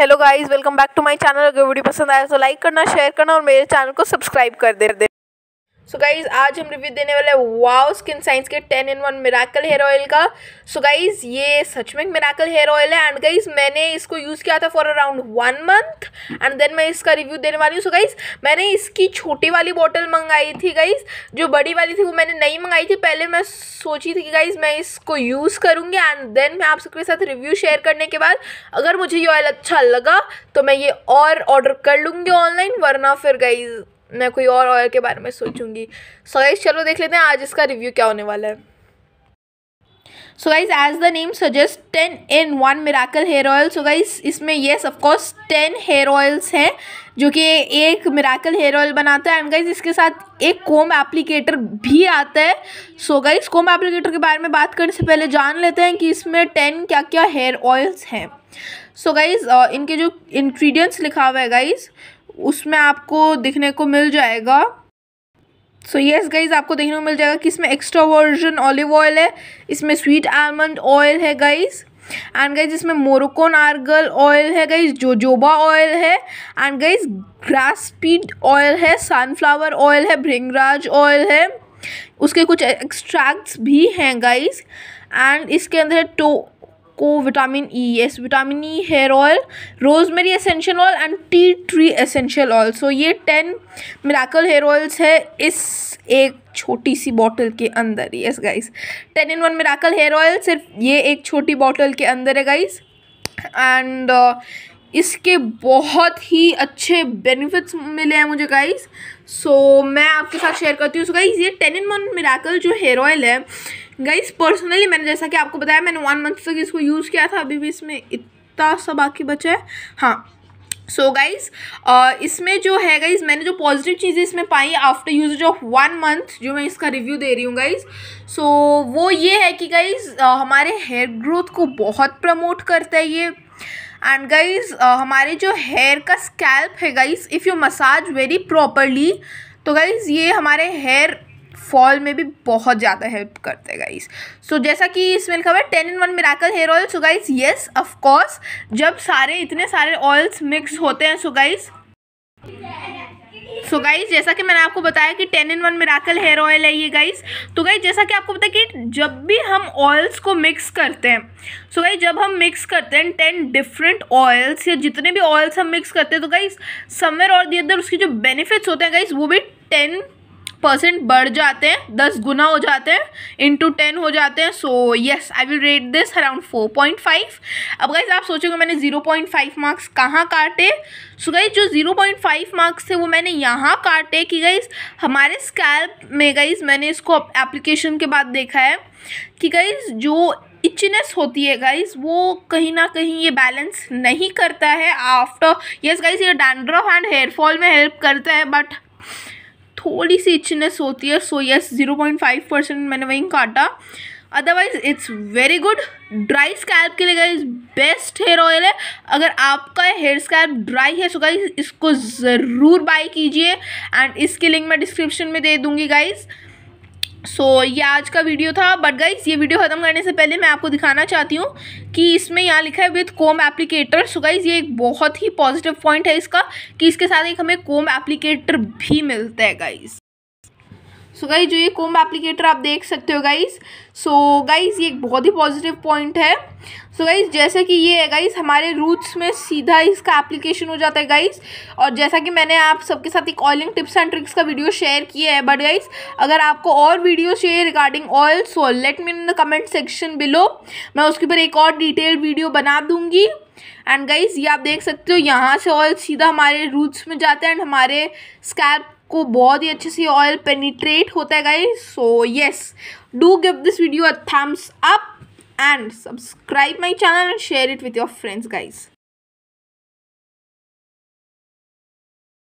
hello guys welcome back to my channel अगर video पसंद आया तो लाइक करना शेयर करना और मेरे चैनल को सब्सक्राइब कर दे सो so गाइज आज हम रिव्यू देने वाले वाओ स्किन साइंस के ten in one miracle hair oil का सो so गाइज ये सच में मेराकल हेयर ऑयल है एंड गाइज मैंने इसको यूज़ किया था for around one month and then मैं इसका रिव्यू देने वाली हूँ सो गाइज मैंने इसकी छोटी वाली बॉटल मंगाई थी गाइज जो बड़ी वाली थी वो मैंने नहीं मंगाई थी पहले मैं सोची थी कि गाइज मैं इसको यूज़ करूँगी एंड देन मैं आप सबके साथ रिव्यू शेयर करने के बाद अगर मुझे ये ऑयल अच्छा लगा तो मैं ये और ऑर्डर कर लूँगी ऑनलाइन वरना फिर गाइज़ मैं कोई और ऑयल के बारे में सोचूंगी सो so गाइज चलो देख लेते हैं आज इसका रिव्यू क्या होने वाला है so guys as the name suggest ten in one miracle hair oil so guys इसमें yes of course ten hair oils हैं जो कि एक मिराकल हेयर ऑयल बनाता है एंड गाइज इसके साथ एक कोम एप्लीकेटर भी आता है सो गाइज कोम एप्लीकेटर के बारे में बात करने से पहले जान लेते हैं कि इसमें टेन क्या क्या हेयर ऑयल्स हैं सो गाइज़ uh, इनके जो इन्ग्रीडियंट्स लिखा हुआ है गाइज़ उसमें आपको दिखने को मिल जाएगा सो येस गाइज आपको देखने को मिल जाएगा कि इसमें एक्स्ट्रा वर्जन ऑलिव ऑयल है इसमें स्वीट आलमंड ऑयल है गाइज़ एंड गाइज इसमें मोरकोन आर्गल ऑयल है गाइज जोजोबा ऑयल है एंड गाइज ग्रास ऑयल है सनफ्लावर ऑयल है भृंगराज ऑयल है उसके कुछ एक्सट्रैक्ट्स भी हैं गाइज एंड इसके अंदर टो को vitamin E yes vitamin E hair oil rosemary essential oil and tea tree essential oil so ये टेन मिराकल हेयर ऑयल्स है इस एक छोटी सी बॉटल के अंदर yes guys ten in one miracle hair oil सिर्फ ये एक छोटी बॉटल के अंदर है गाइस एंड uh, इसके बहुत ही अच्छे बेनिफिट्स मिले हैं मुझे गाइस सो so, मैं आपके साथ शेयर करती हूँ सो गाइस ये टेन इन वन मिराकल जो हेयर ऑयल है गाइस पर्सनली मैंने जैसा कि आपको बताया मैंने वन मंथ तक इसको यूज़ किया था अभी भी इसमें इतना सा बाकी बचा है हाँ सो so गाइज uh, इसमें जो है गाइज मैंने जो पॉजिटिव चीज़ें इसमें पाई after usage of one month जो मैं इसका रिव्यू दे रही हूँ गाइज सो so, वो ये है कि गाइज uh, हमारे हेयर ग्रोथ को बहुत प्रमोट करता है ये एंड गाइज uh, हमारे जो हेयर का स्कैल्प है guys if you massage very properly तो गाइज़ ये हमारे हेयर फॉल में भी बहुत ज़्यादा हेल्प करते हैं गाइस सो so, जैसा कि इसमें लिखा हुआ है ten in one miracle hair oil so guys yes of course जब सारे इतने सारे ऑयल्स मिक्स होते हैं सुगाइस सो so गाइज जैसा कि मैंने आपको बताया कि ten in one miracle hair oil है ये गाइज तो गाइज जैसा कि आपको बताया कि जब भी हम ऑयल्स को मिक्स करते हैं सो so गाइज जब हम मिक्स करते हैं टेन डिफरेंट ऑयल्स या जितने भी ऑयल्स हम मिक्स करते हैं तो गाइज समवेयर और दी अदर उसके जो बेनिफिट्स होते हैं गाइज वो भी टेन परसेंट बढ़ जाते हैं दस गुना हो जाते हैं इंटू टेन हो जाते हैं so yes I will rate this around four point five अब गाइज आप सोचोगे मैंने ज़ीरो पॉइंट फाइव मार्क्स कहाँ काटे सो so गाइज जो ज़ीरो पॉइंट फाइव मार्क्स थे वो मैंने यहाँ काटे कि गाइज हमारे स्कैल्प में गाइज मैंने इसको एप्लीकेशन के बाद देखा है कि गाइज जो इचनेस होती है गाइज वो कहीं ना कहीं ये बैलेंस नहीं करता है आफ्टर यस गाइज ये डैंड्रफ एंड हेयर फॉल में हेल्प करता है बट थोड़ी सी इचनेस होती है so yes zero point five percent मैंने वहीं काटा otherwise it's very good dry scalp के लिए गाइज बेस्ट हेयर ऑयल है अगर आपका हेयर स्कैल्प ड्राई है सो गाइज इसको ज़रूर बाई कीजिए एंड इसकी लिंक मैं डिस्क्रिप्शन में दे दूँगी गाइज़ सो so, ये आज का वीडियो था बट गाइज ये वीडियो ख़त्म करने से पहले मैं आपको दिखाना चाहती हूँ कि इसमें यहाँ लिखा है with comb applicator so guys ये एक बहुत ही पॉजिटिव पॉइंट है इसका कि इसके साथ एक हमें कोम एप्लीकेटर भी मिलता है गाइज सो so गाइज जो ये कोम्ब एप्लीकेटर आप देख सकते हो गाइज सो गाइज ये एक बहुत ही पॉजिटिव पॉइंट है सो so गाइज जैसे कि ये है गाइज हमारे रूट्स में सीधा इसका एप्लीकेशन हो जाता है गाइज और जैसा कि मैंने आप सबके साथ एक ऑयलिंग टिप्स एंड ट्रिक्स का वीडियो शेयर किया है बट गाइज अगर आपको और वीडियो चाहिए regarding oil so let me in the comment section below मैं उसके ऊपर एक और डिटेल वीडियो बना दूँगी एंड गाइज ये आप देख सकते हो यहाँ से ऑयल सीधा हमारे रूट्स में जाते हैं एंड हमारे स्कैप को बहुत ही अच्छे से ऑयल पेनिट्रेट होता है guys so yes do give this video a thumbs up and subscribe my channel and share it with your friends guys